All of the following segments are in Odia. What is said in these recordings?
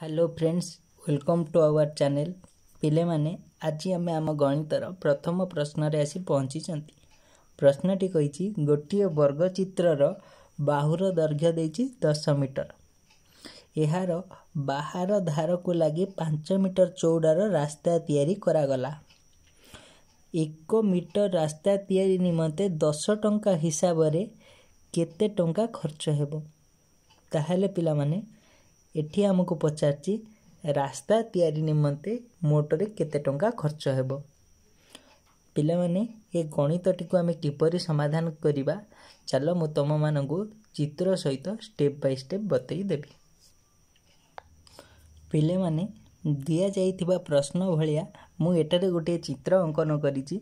hello friends welcome to our channel ପିଲେମାନେ ଆଜି ଆମେ ଆମ ଗଣିତର ପ୍ରଥମ ପ୍ରଶ୍ନରେ ଆସି ପହଞ୍ଚିଛନ୍ତି ପ୍ରଶ୍ନଟି କହିଛି ଗୋଟିଏ ବର୍ଗଚିତ୍ରର ବାହୁର ଦୈର୍ଘ୍ୟ ଦେଇଛି ଦଶ ମିଟର ଏହାର ବାହାର ଧାରକୁ ଲାଗି ପାଞ୍ଚ ମିଟର ଚଉଡ଼ାର ରାସ୍ତା ତିଆରି କରାଗଲା ଏକ ମିଟର ରାସ୍ତା ତିଆରି ନିମନ୍ତେ ଦଶ ଟଙ୍କା ହିସାବରେ କେତେ ଟଙ୍କା ଖର୍ଚ୍ଚ ହେବ ତାହେଲେ ପିଲାମାନେ ଏଠି ଆମକୁ ପଚାରିଛି ରାସ୍ତା ତିଆରି ନିମନ୍ତେ ମୋଟରେ କେତେ ଟଙ୍କା ଖର୍ଚ୍ଚ ହେବ ପିଲାମାନେ ଏ ଗଣିତଟିକୁ ଆମେ କିପରି ସମାଧାନ କରିବା ଚାଲ ମୁଁ ତୁମମାନଙ୍କୁ ଚିତ୍ର ସହିତ ଷ୍ଟେପ୍ ବାଇ ଷ୍ଟେପ୍ ବତେଇ ଦେବି ପିଲାମାନେ ଦିଆଯାଇଥିବା ପ୍ରଶ୍ନ ଭଳିଆ ମୁଁ ଏଠାରେ ଗୋଟିଏ ଚିତ୍ର ଅଙ୍କନ କରିଛି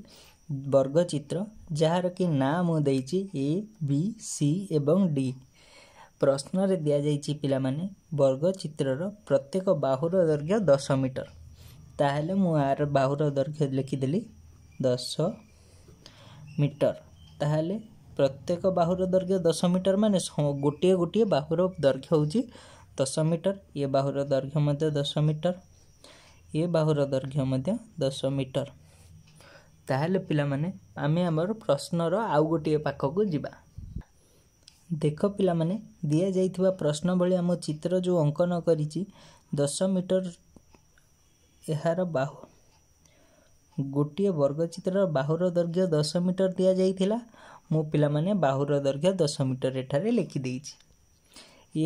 ବର୍ଗଚିତ୍ର ଯାହାର କି ନାଁ ମୁଁ ଦେଇଛି ଏ ବି ସି ଏବଂ ଡି प्रश्न दि पि वर्गचित र प्रत्येक बाहु दैर्घ्य दस मिटर त बाह्र दैर्घ्य लेखिदे दस मिटर तत्येक बाहु दैर्घ्य दस मिटर म गोटे गोटे बाह्र दैर्घ्यो दस मिटर ए बाह्र दैर्घ्य दस मिटर य बाह्र दैर्घ्य दस मिटर ता प्रश्न आउ गोटे पाखको जा ଦେଖ ପିଲାମାନେ ଦିଆଯାଇଥିବା ପ୍ରଶ୍ନବଳୀ ଆମ ଚିତ୍ର ଯେଉଁ ଅଙ୍କନ କରିଛି ଦଶ ମିଟର ଏହାର ବାହୁ ଗୋଟିଏ ବର୍ଗଚିତ୍ରର ବାହୁର ଦୈର୍ଘ୍ୟ ଦଶ ମିଟର ଦିଆଯାଇଥିଲା ମୁଁ ପିଲାମାନେ ବାହୁର ଦୈର୍ଘ୍ୟ ଦଶ ମିଟର ଏଠାରେ ଲେଖିଦେଇଛି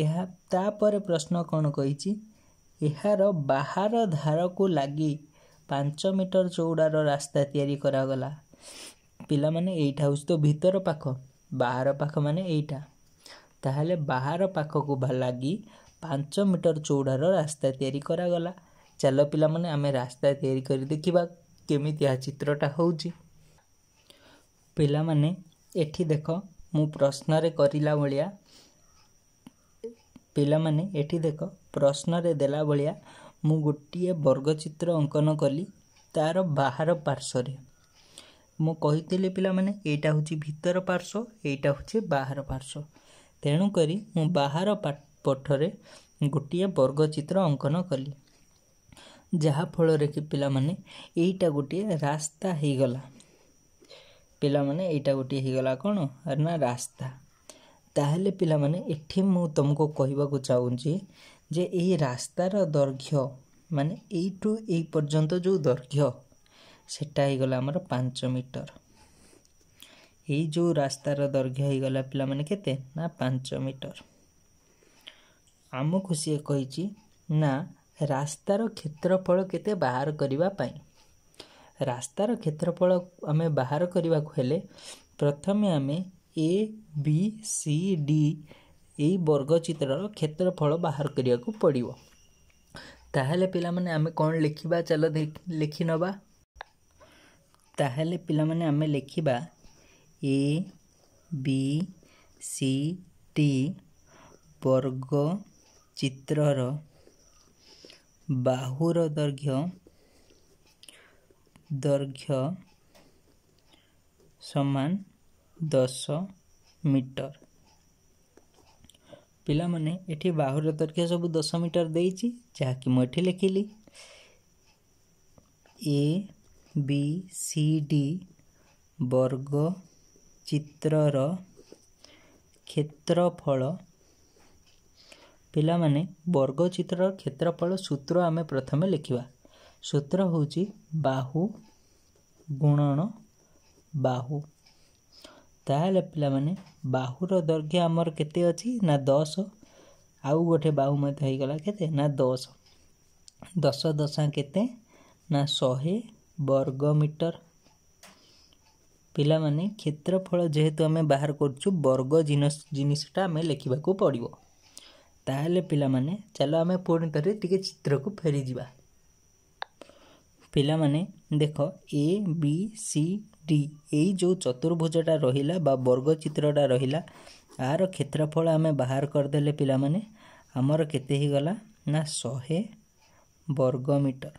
ଏହା ତାପରେ ପ୍ରଶ୍ନ କ'ଣ କହିଛି ଏହାର ବାହାର ଧାରକୁ ଲାଗି ପାଞ୍ଚ ମିଟର ଚଉଡ଼ାର ରାସ୍ତା ତିଆରି କରାଗଲା ପିଲାମାନେ ଏଇଟା ହେଉଛି ତ ଭିତର ପାଖ ବାହାର ପାଖ ମାନେ ଏଇଟା ତାହେଲେ ବାହାର ପାଖକୁ ଲାଗି ପାଞ୍ଚ ମିଟର ଚଉଡ଼ାର ରାସ୍ତା ତିଆରି କରାଗଲା ଚାଲ ପିଲାମାନେ ଆମେ ରାସ୍ତା ତିଆରି କରି ଦେଖିବା କେମିତି ଏହା ଚିତ୍ରଟା ହେଉଛି ପିଲାମାନେ ଏଠି ଦେଖ ମୁଁ ପ୍ରଶ୍ନରେ କରିଲା ଭଳିଆ ପିଲାମାନେ ଏଠି ଦେଖ ପ୍ରଶ୍ନରେ ଦେଲା ଭଳିଆ ମୁଁ ଗୋଟିଏ ବର୍ଗଚିତ୍ର ଅଙ୍କନ କଲି ତା'ର ବାହାର ପାର୍ଶ୍ୱରେ ମୁଁ କହିଥିଲି ପିଲାମାନେ ଏଇଟା ହେଉଛି ଭିତର ପାର୍ଶ୍ୱ ଏଇଟା ହେଉଛି ବାହାର ପାର୍ଶ୍ୱ ତେଣୁକରି ମୁଁ ବାହାର ପଠରେ ଗୋଟିଏ ବର୍ଗଚିତ୍ର ଅଙ୍କନ କଲି ଯାହାଫଳରେ କି ପିଲାମାନେ ଏଇଟା ଗୋଟିଏ ରାସ୍ତା ହେଇଗଲା ପିଲାମାନେ ଏଇଟା ଗୋଟିଏ ହେଇଗଲା କ'ଣ ନା ରାସ୍ତା ତାହେଲେ ପିଲାମାନେ ଏଠି ମୁଁ ତୁମକୁ କହିବାକୁ ଚାହୁଁଛି ଯେ ଏହି ରାସ୍ତାର ଦୈର୍ଘ୍ୟ ମାନେ ଏଇଠୁ ଏଇ ପର୍ଯ୍ୟନ୍ତ ଯେଉଁ ଦୈର୍ଘ୍ୟ ସେଇଟା ହେଇଗଲା ଆମର ପାଞ୍ଚ ମିଟର ଏଇ ଯେଉଁ ରାସ୍ତାର ଦୈର୍ଘ୍ୟ ହେଇଗଲା ପିଲାମାନେ କେତେ ନା ପାଞ୍ଚ ମିଟର ଆମକୁ ସିଏ କହିଛି ନା ରାସ୍ତାର କ୍ଷେତ୍ରଫଳ କେତେ ବାହାର କରିବା ପାଇଁ ରାସ୍ତାର କ୍ଷେତ୍ରଫଳ ଆମେ ବାହାର କରିବାକୁ ହେଲେ ପ୍ରଥମେ ଆମେ ଏ ବି ସି ଡି ଏଇ ବର୍ଗଚିତ୍ରର କ୍ଷେତ୍ରଫଳ ବାହାର କରିବାକୁ ପଡ଼ିବ ତାହେଲେ ପିଲାମାନେ ଆମେ କ'ଣ ଲେଖିବା ଚାଲ ଲେଖି ନେବା ତାହେଲେ ପିଲାମାନେ ଆମେ ଲେଖିବା ଏ ବି ସି ଟି ବର୍ଗଚିତ୍ରର ବାହୁର ଦୈର୍ଘ୍ୟ ଦୈର୍ଘ୍ୟ ସମାନ ଦଶ ମିଟର ପିଲାମାନେ ଏଠି ବାହୁର ଦୈର୍ଘ୍ୟ ସବୁ ଦଶ ମିଟର ଦେଇଛି ଯାହାକି ମୁଁ ଏଠି ଲେଖିଲି ଏ ବି ସି ଡି ବର୍ଗ ଚିତ୍ରର କ୍ଷେତ୍ରଫଳ ପିଲାମାନେ ବର୍ଗ ଚିତ୍ରର କ୍ଷେତ୍ରଫଳ ସୂତ୍ର ଆମେ ପ୍ରଥମେ ଲେଖିବା ସୂତ୍ର ହେଉଛି ବାହୁ ଗୁଣନ ବାହୁ ତାହେଲେ ପିଲାମାନେ ବାହୁର ଦୈର୍ଘ୍ୟ ଆମର କେତେ ଅଛି ନା ଦଶ ଆଉ ଗୋଟେ ବାହୁ ମଧ୍ୟ ହେଇଗଲା କେତେ ନା ଦଶ ଦଶ ଦଶା କେତେ ନା ଶହେ ବର୍ଗ ମିଟର पाने क्षेत्रफल जेहेतु आम बाहर करग जिन जिनसा आम लिखा पड़ो ताले पाने चलो आम पुणी थे टी चित्र को फेरी जा पाने देख ए बी सी डी यो चतुर्भुजा रहा वर्ग चित्रटा रहा आर क्षेत्रफल आम बाहर करदे पाने आमर के गला ना शहे वर्ग मीटर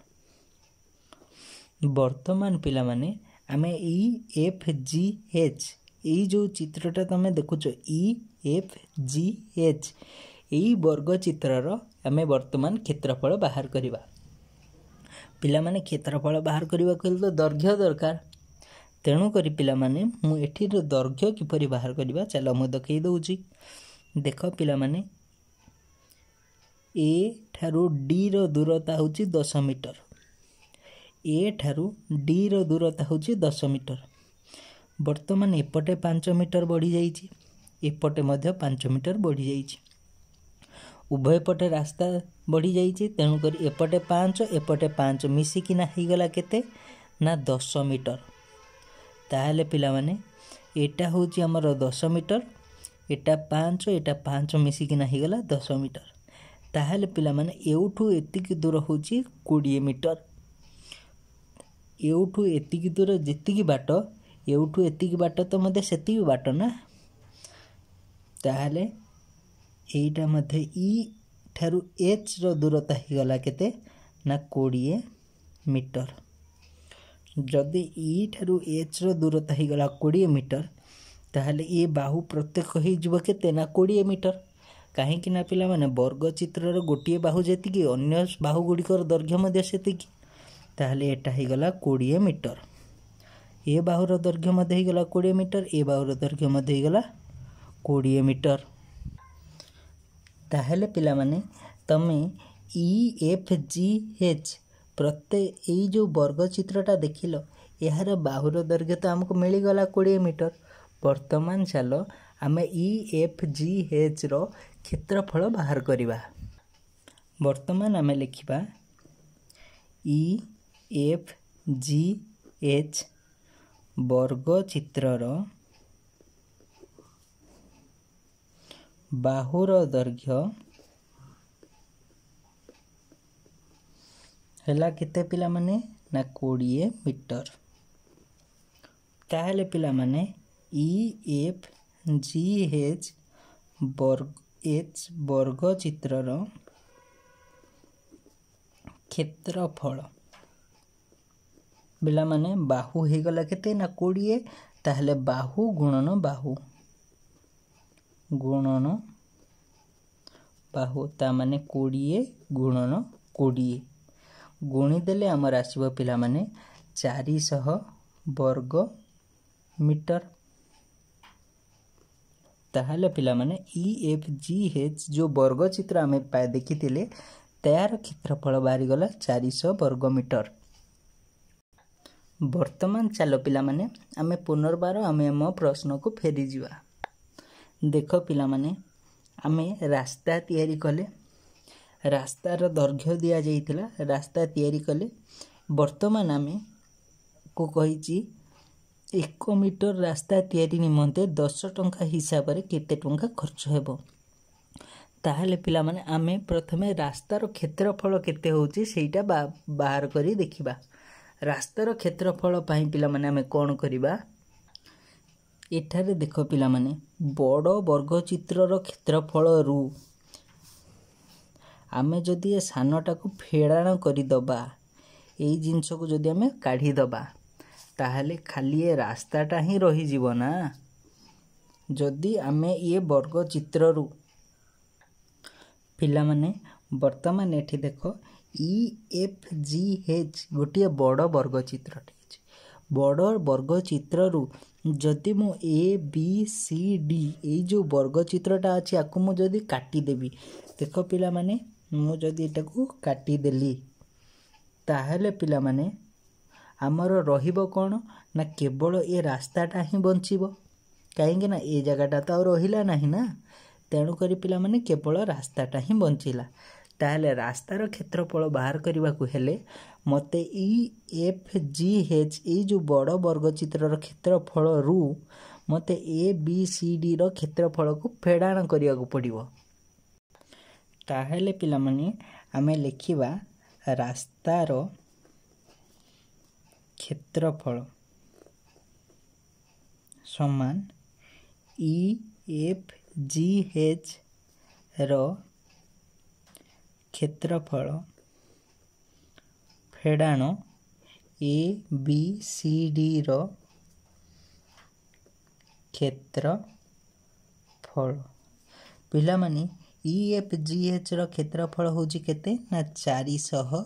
बर्तमान पाने ଆମେ ଇ ଏଫ୍ ଜି ଏଚ୍ ଏଇ ଯେଉଁ ଚିତ୍ରଟା ତୁମେ ଦେଖୁଛ ଇ ଏଫ୍ ଜି ଏଚ୍ ଏଇ ବର୍ଗ ଚିତ୍ରର ଆମେ ବର୍ତ୍ତମାନ କ୍ଷେତ୍ରଫଳ ବାହାର କରିବା ପିଲାମାନେ କ୍ଷେତ୍ରଫଳ ବାହାର କରିବାକୁ ହେଲେ ତ ଦୈର୍ଘ୍ୟ ଦରକାର ତେଣୁକରି ପିଲାମାନେ ମୁଁ ଏଠିର ଦୈର୍ଘ୍ୟ କିପରି ବାହାର କରିବା ଚାଲ ମୁଁ ଦେଖାଇ ଦେଉଛି ଦେଖ ପିଲାମାନେ ଏ ଠାରୁ ଡିର ଦୂରତା ହେଉଛି ଦଶ ମିଟର ଏ ଠାରୁ ଡିର ଦୂରତା ହେଉଛି ଦଶ ମିଟର ବର୍ତ୍ତମାନ ଏପଟେ ପାଞ୍ଚ ମିଟର ବଢ଼ିଯାଇଛି ଏପଟେ ମଧ୍ୟ ପାଞ୍ଚ ମିଟର ବଢ଼ିଯାଇଛି ଉଭୟ ପଟେ ରାସ୍ତା ବଢ଼ିଯାଇଛି ତେଣୁକରି ଏପଟେ ପାଞ୍ଚ ଏପଟେ ପାଞ୍ଚ ମିଶିକିନା ହେଇଗଲା କେତେ ନା ଦଶ ମିଟର ତାହେଲେ ପିଲାମାନେ ଏଇଟା ହେଉଛି ଆମର ଦଶ ମିଟର ଏଇଟା ପାଞ୍ଚ ଏଇଟା ପାଞ୍ଚ ମିଶିକିନା ହେଇଗଲା ଦଶ ମିଟର ତାହେଲେ ପିଲାମାନେ ଏଉଠୁ ଏତିକି ଦୂର ହେଉଛି କୋଡ଼ିଏ ମିଟର ଏଉଠୁ ଏତିକି ଦୂର ଯେତିକି ବାଟ ଏଉଠୁ ଏତିକି ବାଟ ତ ମଧ୍ୟ ସେତିକି ବାଟ ନା ତାହେଲେ ଏଇଟା ମଧ୍ୟ ଇ ଠାରୁ ଏଚ୍ର ଦୂରତା ହେଇଗଲା କେତେ ନା କୋଡ଼ିଏ ମିଟର ଯଦି ଇ ଠାରୁ ଏଚ୍ର ଦୂରତା ହେଇଗଲା କୋଡ଼ିଏ ମିଟର ତାହେଲେ ଏ ବାହୁ ପ୍ରତ୍ୟକ୍ଷ ହେଇଯିବ କେତେ ନା କୋଡ଼ିଏ ମିଟର କାହିଁକିନା ପିଲାମାନେ ବର୍ଗ ଚିତ୍ରର ଗୋଟିଏ ବାହୁ ଯେତିକି ଅନ୍ୟ ବାହୁ ଗୁଡ଼ିକର ଦୈର୍ଘ୍ୟ ମଧ୍ୟ ସେତିକି ତାହେଲେ ଏଟା ହୋଇଗଲା କୋଡ଼ିଏ ମିଟର ଏ ବାହୁର ଦୈର୍ଘ୍ୟ ମଧ୍ୟ ହୋଇଗଲା କୋଡ଼ିଏ ମିଟର ଏ ବାହୁର ଦୈର୍ଘ୍ୟ ମଧ୍ୟ ହୋଇଗଲା କୋଡ଼ିଏ ମିଟର ତାହେଲେ ପିଲାମାନେ ତମେ ଇ ଏଫ୍ ଜି ଏଚ୍ ପ୍ରତ୍ୟେକ ଏଇ ଯେଉଁ ବର୍ଗଚିତ୍ରଟା ଦେଖିଲ ଏହାର ବାହୁର ଦୈର୍ଘ୍ୟ ତ ଆମକୁ ମିଳିଗଲା କୋଡ଼ିଏ ମିଟର ବର୍ତ୍ତମାନ ଚାଲ ଆମେ ଇ ଏଫ୍ ଜି ଏଚ୍ର କ୍ଷେତ୍ରଫଳ ବାହାର କରିବା ବର୍ତ୍ତମାନ ଆମେ ଲେଖିବା ଇ ଏଫ୍ ଜି ଏଚ୍ ବର୍ଗଚିତ୍ରର ବାହୁର ଦୈର୍ଘ୍ୟ ହେଲା କେତେ ପିଲାମାନେ ନା କୋଡ଼ିଏ ମିଟର ତାହେଲେ ପିଲାମାନେ ଇ ଏଫ୍ ଜି ଏଚ୍ ବର୍ଗ ଏଚ୍ ବର୍ଗ ଚିତ୍ରର କ୍ଷେତ୍ରଫଳ ପିଲାମାନେ ବାହୁ ହେଇଗଲା କେତେ ନା କୋଡ଼ିଏ ତାହେଲେ ବାହୁ ଗୁଣନ ବାହୁ ଗୁଣନ ବାହୁ ତା'ମାନେ କୋଡ଼ିଏ ଗୁଣନ କୋଡ଼ିଏ ଗୁଣିଦେଲେ ଆମର ଆସିବ ପିଲାମାନେ ଚାରିଶହ ବର୍ଗ ମିଟର ତାହେଲେ ପିଲାମାନେ ଇ ଏଫ୍ ଜି ଏଚ୍ ଯେଉଁ ବର୍ଗ ଚିତ୍ର ଆମେ ଦେଖିଥିଲେ ତାର କ୍ଷେତ୍ରଫଳ ବାହାରିଗଲା ଚାରିଶହ ବର୍ଗ ମିଟର ବର୍ତ୍ତମାନ ଚାଲ ପିଲାମାନେ ଆମେ ପୁନର୍ବାର ଆମେ ଆମ ପ୍ରଶ୍ନକୁ ଫେରିଯିବା ଦେଖ ପିଲାମାନେ ଆମେ ରାସ୍ତା ତିଆରି କଲେ ରାସ୍ତାର ଦୈର୍ଘ୍ୟ ଦିଆଯାଇଥିଲା ରାସ୍ତା ତିଆରି କଲେ ବର୍ତ୍ତମାନ ଆମେ କୁ କହିଛି ଏକ ମିଟର ରାସ୍ତା ତିଆରି ନିମନ୍ତେ ଦଶ ଟଙ୍କା ହିସାବରେ କେତେ ଟଙ୍କା ଖର୍ଚ୍ଚ ହେବ ତାହେଲେ ପିଲାମାନେ ଆମେ ପ୍ରଥମେ ରାସ୍ତାର କ୍ଷେତ୍ରଫଳ କେତେ ହେଉଛି ସେଇଟା ବାହାର କରି ଦେଖିବା ରାସ୍ତାର କ୍ଷେତ୍ରଫଳ ପାଇଁ ପିଲାମାନେ ଆମେ କ'ଣ କରିବା ଏଠାରେ ଦେଖ ପିଲାମାନେ ବଡ଼ ବର୍ଗଚିତ୍ରର କ୍ଷେତ୍ରଫଳରୁ ଆମେ ଯଦି ଏ ସାନଟାକୁ ଫେଡ଼ାଣ କରିଦେବା ଏଇ ଜିନିଷକୁ ଯଦି ଆମେ କାଢ଼ିଦେବା ତାହେଲେ ଖାଲି ଏ ରାସ୍ତାଟା ହିଁ ରହିଯିବ ନା ଯଦି ଆମେ ଇଏ ବର୍ଗଚିତ୍ରରୁ ପିଲାମାନେ ବର୍ତ୍ତମାନ ଏଠି ଦେଖ ଇ ଏଫ୍ ଜି ଏଚ୍ ଗୋଟିଏ ବଡ଼ ବର୍ଗଚିତ୍ରଟେ ଅଛି ବଡ଼ ବର୍ଗଚିତ୍ରରୁ ଯଦି ମୁଁ ଏ ବି ସି ଡି ଏଇ ଯେଉଁ ବର୍ଗଚିତ୍ରଟା ଅଛି ୟାକୁ ମୁଁ ଯଦି କାଟିଦେବି ଦେଖ ପିଲାମାନେ ମୁଁ ଯଦି ଏଇଟାକୁ କାଟିଦେଲି ତାହେଲେ ପିଲାମାନେ ଆମର ରହିବ କ'ଣ ନା କେବଳ ଏ ରାସ୍ତାଟା ହିଁ ବଞ୍ଚିବ କାହିଁକି ନା ଏ ଜାଗାଟା ତ ଆଉ ରହିଲା ନାହିଁ ନା ତେଣୁକରି ପିଲାମାନେ କେବଳ ରାସ୍ତାଟା ହିଁ ବଞ୍ଚିଲା ତାହେଲେ ରାସ୍ତାର କ୍ଷେତ୍ରଫଳ ବାହାର କରିବାକୁ ହେଲେ ମୋତେ ଇ ଏଫ୍ ଜି ଏଚ୍ ଏଇ ଯେଉଁ ବଡ଼ ବର୍ଗଚିତ୍ରର କ୍ଷେତ୍ରଫଳରୁ ମୋତେ ଏ ବି ସି ଡିର କ୍ଷେତ୍ରଫଳକୁ ଫେଡ଼ାଣ କରିବାକୁ ପଡ଼ିବ ତାହେଲେ ପିଲାମାନେ ଆମେ ଲେଖିବା ରାସ୍ତାର କ୍ଷେତ୍ରଫଳ ସମାନ ଇ ଏଫ୍ ଜି ଏଚ୍ର କ୍ଷେତ୍ରଫଳ ଫେଡ଼ାଣ ଏ ବି ସି ଡ଼ିର କ୍ଷେତ୍ରଫଳ ପିଲାମାନେ ଇ ଏଫ୍ ଜି ଏଚ୍ର କ୍ଷେତ୍ରଫଳ ହେଉଛି କେତେ ନା ଚାରିଶହ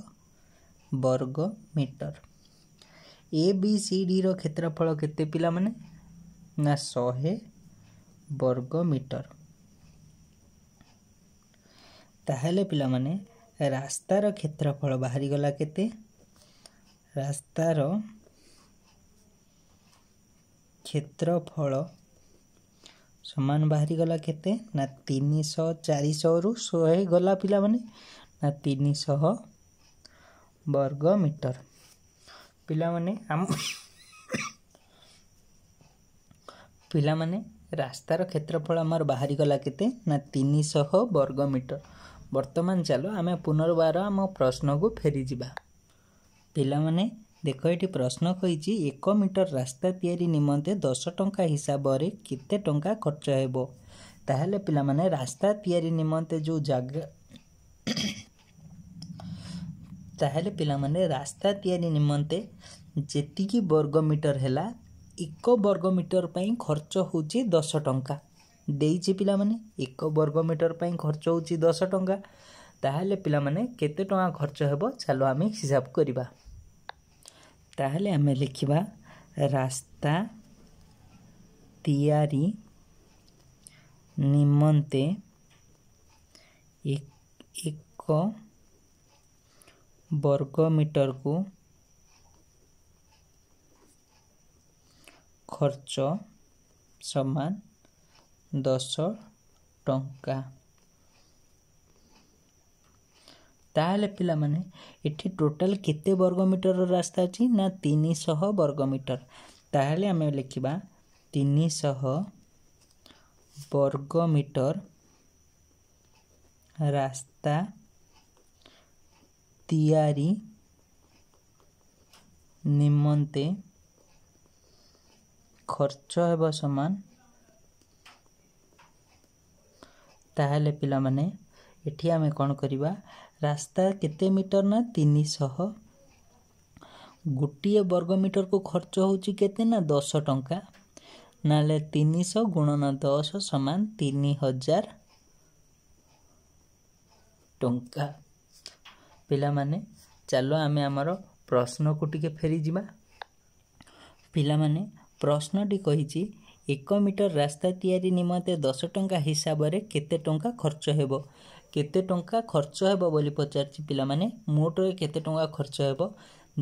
ବର୍ଗ ମିଟର ଏ ବି ସି ଡ଼ିର କ୍ଷେତ୍ରଫଳ କେତେ ପିଲାମାନେ ନା ଶହେ ବର୍ଗ ମିଟର ତାହେଲେ ପିଲାମାନେ ରାସ୍ତାର କ୍ଷେତ୍ରଫଳ ବାହାରିଗଲା କେତେ ରାସ୍ତାର କ୍ଷେତ୍ରଫଳ ସମାନ ବାହାରିଗଲା କେତେ ନା ତିନିଶହ ଚାରିଶହରୁ ଶହେ ଗଲା ପିଲାମାନେ ନା ତିନିଶହ ବର୍ଗ ମିଟର ପିଲାମାନେ ଆମ ପିଲାମାନେ ରାସ୍ତାର କ୍ଷେତ୍ରଫଳ ଆମର ବାହାରିଗଲା କେତେ ନା ତିନିଶହ ବର୍ଗ ମିଟର ବର୍ତ୍ତମାନ ଚାଲ ଆମେ ପୁନର୍ବାର ଆମ ପ୍ରଶ୍ନକୁ ଫେରିଯିବା ପିଲାମାନେ ଦେଖ ଏଠି ପ୍ରଶ୍ନ କହିଛି ଏକ ମିଟର ରାସ୍ତା ତିଆରି ନିମନ୍ତେ ଦଶ ଟଙ୍କା ହିସାବରେ କେତେ ଟଙ୍କା ଖର୍ଚ୍ଚ ହେବ ତାହେଲେ ପିଲାମାନେ ରାସ୍ତା ତିଆରି ନିମନ୍ତେ ଯେଉଁ ଜାଗା ତାହେଲେ ପିଲାମାନେ ରାସ୍ତା ତିଆରି ନିମନ୍ତେ ଯେତିକି ବର୍ଗ ମିଟର ହେଲା ଏକ ବର୍ଗ ମିଟର ପାଇଁ ଖର୍ଚ୍ଚ ହେଉଛି ଦଶ ଟଙ୍କା दे पाने एक वर्ग मीटर पर खर्च हो दस टाँचा तेल पाने के खर्च हो चलो आम हिसाब करवा तेल आम लिखा रास्ता तैयारी निम्ते एक वर्ग मीटर को खर्च सामान ଦଶ ଟଙ୍କା ତାହେଲେ ପିଲାମାନେ ଏଠି ଟୋଟାଲ୍ କେତେ ବର୍ଗମିଟରର ରାସ୍ତା ଅଛି ନା ତିନିଶହ ବର୍ଗମିଟର ତାହେଲେ ଆମେ ଲେଖିବା ତିନିଶହ ବର୍ଗମିଟର ରାସ୍ତା ତିଆରି ନିମନ୍ତେ ଖର୍ଚ୍ଚ ହେବ ସମାନ ତାହେଲେ ପିଲାମାନେ ଏଠି ଆମେ କ'ଣ କରିବା ରାସ୍ତା କେତେ ମିଟର ନା ତିନିଶହ ଗୋଟିଏ ବର୍ଗ ମିଟରକୁ ଖର୍ଚ୍ଚ ହେଉଛି କେତେ ନା ଦଶ ଟଙ୍କା ନହେଲେ ତିନିଶହ ଗୁଣନ ଦଶ ସମାନ ତିନି ହଜାର ଟଙ୍କା ପିଲାମାନେ ଚାଲ ଆମେ ଆମର ପ୍ରଶ୍ନକୁ ଟିକେ ଫେରିଯିବା ପିଲାମାନେ ପ୍ରଶ୍ନଟି କହିଛି ଏକ ମିଟର ରାସ୍ତା ତିଆରି ନିମନ୍ତେ ଦଶ ଟଙ୍କା ହିସାବରେ କେତେ ଟଙ୍କା ଖର୍ଚ୍ଚ ହେବ କେତେ ଟଙ୍କା ଖର୍ଚ୍ଚ ହେବ ବୋଲି ପଚାରିଛି ପିଲାମାନେ ମୋଟରେ କେତେ ଟଙ୍କା ଖର୍ଚ୍ଚ ହେବ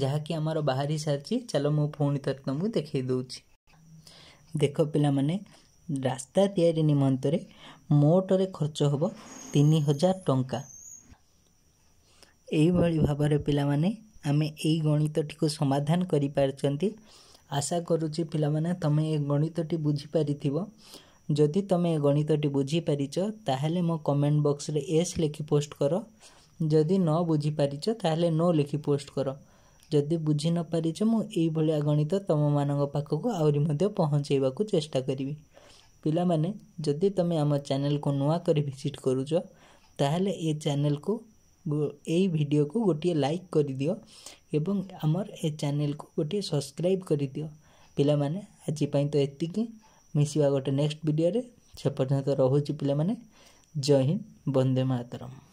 ଯାହାକି ଆମର ବାହାରି ସାରିଛି ଚାଲ ମୁଁ ପୁଣି ଥରେ ତୁମକୁ ଦେଖାଇ ଦେଉଛି ଦେଖ ପିଲାମାନେ ରାସ୍ତା ତିଆରି ନିମନ୍ତରେ ମୋଟରେ ଖର୍ଚ୍ଚ ହେବ ତିନି ହଜାର ଟଙ୍କା ଏହିଭଳି ଭାବରେ ପିଲାମାନେ ଆମେ ଏଇ ଗଣିତଟିକୁ ସମାଧାନ କରିପାରୁଛନ୍ତି ଆଶା କରୁଛି ପିଲାମାନେ ତୁମେ ଏ ଗଣିତଟି ବୁଝିପାରିଥିବ ଯଦି ତୁମେ ଏ ଗଣିତଟି ବୁଝିପାରିଛ ତାହେଲେ ମୋ କମେଣ୍ଟ ବକ୍ସରେ ଏସ୍ ଲେଖି ପୋଷ୍ଟ କର ଯଦି ନ ବୁଝିପାରିଛ ତାହେଲେ ନୋ ଲେଖି ପୋଷ୍ଟ କର ଯଦି ବୁଝି ନ ପାରିଛ ମୁଁ ଏଇଭଳିଆ ଗଣିତ ତୁମମାନଙ୍କ ପାଖକୁ ଆହୁରି ମଧ୍ୟ ପହଞ୍ଚାଇବାକୁ ଚେଷ୍ଟା କରିବି ପିଲାମାନେ ଯଦି ତୁମେ ଆମ ଚ୍ୟାନେଲକୁ ନୂଆ କରି ଭିଜିଟ୍ କରୁଛ ତାହେଲେ ଏ ଚ୍ୟାନେଲକୁ ଏଇ ଭିଡ଼ିଓକୁ ଗୋଟିଏ ଲାଇକ୍ କରିଦିଅ ଏବଂ ଆମର ଏ ଚ୍ୟାନେଲ୍କୁ ଗୋଟିଏ ସବସ୍କ୍ରାଇବ୍ କରିଦିଅ ପିଲାମାନେ ଆଜି ପାଇଁ ତ ଏତିକି ମିଶିବା ଗୋଟେ ନେକ୍ସଟ ଭିଡ଼ିଓରେ ସେ ପର୍ଯ୍ୟନ୍ତ ରହୁଛି ପିଲାମାନେ ଜୟ ହିନ୍ଦ ବନ୍ଦେ ମାତରମ୍